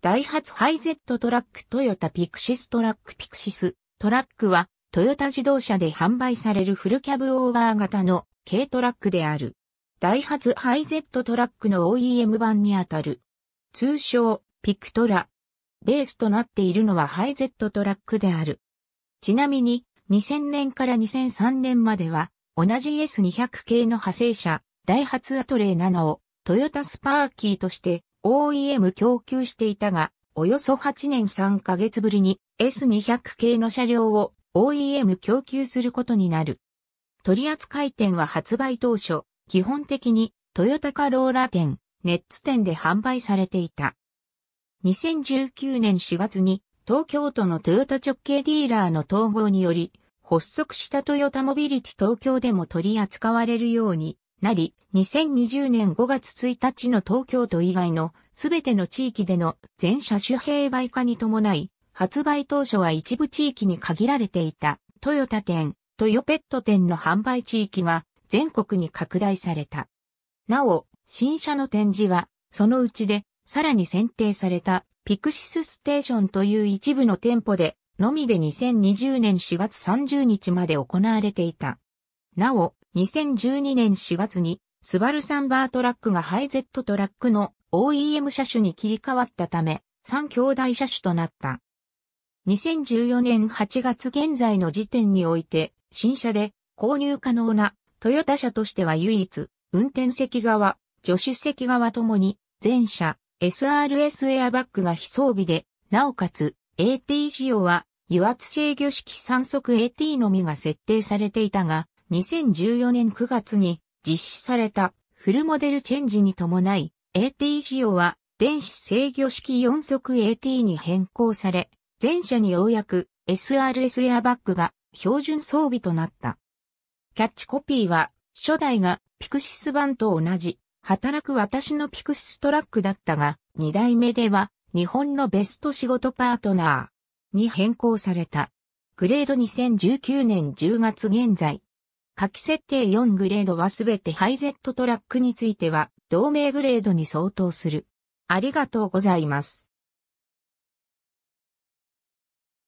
ダイハツハイゼットトラックトヨタピクシストラックピクシストラックはトヨタ自動車で販売されるフルキャブオーバー型の軽トラックである。ダイハツハイゼットトラックの OEM 版にあたる。通称ピクトラ。ベースとなっているのはハイゼットトラックである。ちなみに2000年から2003年までは同じ S200 系の派生車ダイハツアトレー7をトヨタスパーキーとして OEM 供給していたが、およそ8年3ヶ月ぶりに S200 系の車両を OEM 供給することになる。取扱店は発売当初、基本的にトヨタカローラ店、ネッツ店で販売されていた。2019年4月に東京都のトヨタ直系ディーラーの統合により発足したトヨタモビリティ東京でも取り扱われるようになり、2020年5月1日の東京都以外のすべての地域での全車種併売化に伴い、発売当初は一部地域に限られていたトヨタ店、トヨペット店の販売地域が全国に拡大された。なお、新車の展示は、そのうちで、さらに選定されたピクシスステーションという一部の店舗で、のみで2020年4月30日まで行われていた。なお、2012年4月に、スバルサンバートラックがハイゼットトラックの OEM 車種に切り替わったため、3兄弟車種となった。2014年8月現在の時点において、新車で購入可能なトヨタ車としては唯一、運転席側、助手席側ともに、全車 SRS エアバッグが非装備で、なおかつ AT 仕様は油圧制御式3速 AT のみが設定されていたが、2014年9月に実施されたフルモデルチェンジに伴い、AT 仕様は電子制御式4速 AT に変更され、全車にようやく SRS エアバッグが標準装備となった。キャッチコピーは、初代がピクシス版と同じ、働く私のピクシストラックだったが、2代目では、日本のベスト仕事パートナーに変更された。グレード2019年10月現在、下記設定4グレードはすべてハイゼットトラックについては同名グレードに相当する。ありがとうございます。